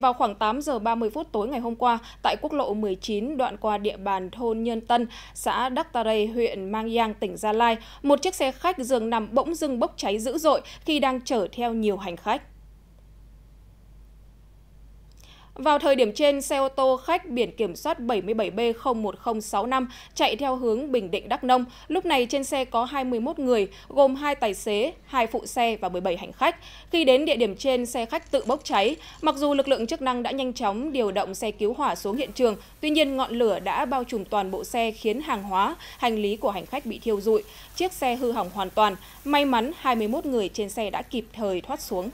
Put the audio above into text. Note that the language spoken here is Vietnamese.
Vào khoảng 8 giờ 30 phút tối ngày hôm qua, tại quốc lộ 19 đoạn qua địa bàn thôn Nhân Tân, xã Đắc Tà Rây, huyện Mang Giang, tỉnh Gia Lai, một chiếc xe khách dường nằm bỗng dưng bốc cháy dữ dội khi đang chở theo nhiều hành khách. Vào thời điểm trên, xe ô tô khách biển kiểm soát 77B01065 chạy theo hướng Bình Định Đắk Nông. Lúc này trên xe có 21 người, gồm 2 tài xế, 2 phụ xe và 17 hành khách. Khi đến địa điểm trên, xe khách tự bốc cháy. Mặc dù lực lượng chức năng đã nhanh chóng điều động xe cứu hỏa xuống hiện trường, tuy nhiên ngọn lửa đã bao trùm toàn bộ xe khiến hàng hóa, hành lý của hành khách bị thiêu rụi. Chiếc xe hư hỏng hoàn toàn. May mắn 21 người trên xe đã kịp thời thoát xuống.